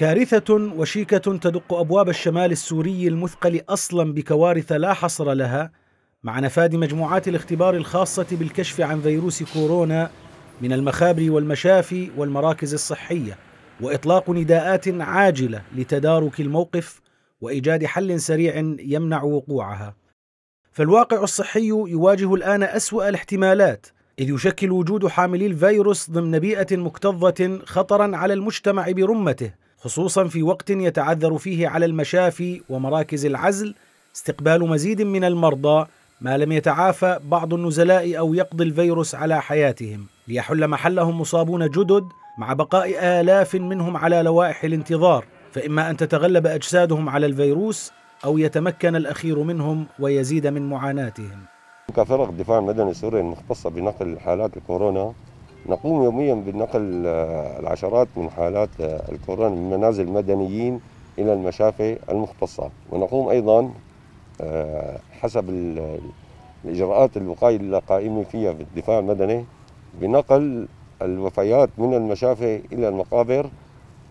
كارثة وشيكة تدق أبواب الشمال السوري المثقل أصلا بكوارث لا حصر لها مع نفاد مجموعات الاختبار الخاصة بالكشف عن فيروس كورونا من المخابر والمشافي والمراكز الصحية وإطلاق نداءات عاجلة لتدارك الموقف وإيجاد حل سريع يمنع وقوعها فالواقع الصحي يواجه الآن أسوأ الاحتمالات إذ يشكل وجود حاملي الفيروس ضمن بيئة مكتظة خطرا على المجتمع برمته خصوصا في وقت يتعذر فيه على المشافي ومراكز العزل استقبال مزيد من المرضى ما لم يتعافى بعض النزلاء او يقضي الفيروس على حياتهم ليحل محلهم مصابون جدد مع بقاء الاف منهم على لوائح الانتظار فاما ان تتغلب اجسادهم على الفيروس او يتمكن الاخير منهم ويزيد من معاناتهم كفرق دفاع المدني السوري المختصه بنقل حالات الكورونا نقوم يوميا بنقل آه، العشرات من حالات آه، الكورونا من منازل المدنيين إلى المشافي المختصة ونقوم أيضا آه، حسب الإجراءات الوقاية القائمه فيها في الدفاع المدني بنقل الوفيات من المشافي إلى المقابر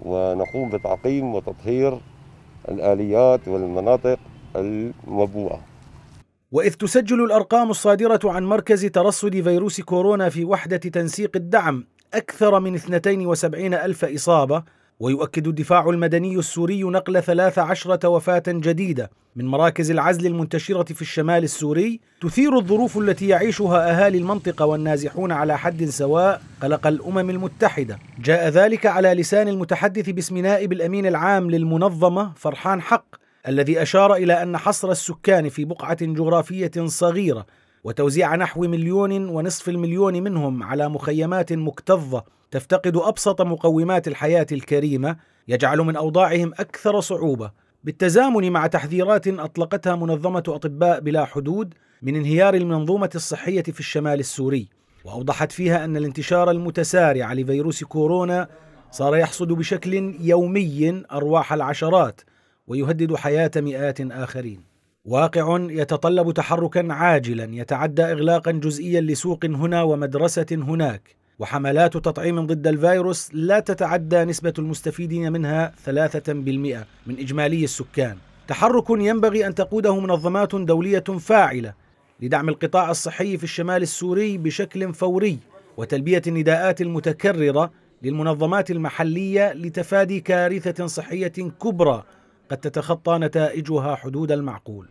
ونقوم بتعقيم وتطهير الآليات والمناطق الموبوءة وإذ تسجل الأرقام الصادرة عن مركز ترصد فيروس كورونا في وحدة تنسيق الدعم أكثر من 72 ألف إصابة ويؤكد الدفاع المدني السوري نقل 13 وفاة جديدة من مراكز العزل المنتشرة في الشمال السوري تثير الظروف التي يعيشها أهالي المنطقة والنازحون على حد سواء قلق الأمم المتحدة جاء ذلك على لسان المتحدث باسم نائب الأمين العام للمنظمة فرحان حق الذي أشار إلى أن حصر السكان في بقعة جغرافية صغيرة وتوزيع نحو مليون ونصف المليون منهم على مخيمات مكتظة تفتقد أبسط مقومات الحياة الكريمة يجعل من أوضاعهم أكثر صعوبة بالتزامن مع تحذيرات أطلقتها منظمة أطباء بلا حدود من انهيار المنظومة الصحية في الشمال السوري وأوضحت فيها أن الانتشار المتسارع لفيروس كورونا صار يحصد بشكل يومي أرواح العشرات ويهدد حياه مئات اخرين واقع يتطلب تحركا عاجلا يتعدى اغلاقا جزئيا لسوق هنا ومدرسه هناك وحملات تطعيم ضد الفيروس لا تتعدى نسبه المستفيدين منها 3% من اجمالي السكان تحرك ينبغي ان تقوده منظمات دوليه فاعله لدعم القطاع الصحي في الشمال السوري بشكل فوري وتلبيه النداءات المتكرره للمنظمات المحليه لتفادي كارثه صحيه كبرى قد تتخطى نتائجها حدود المعقول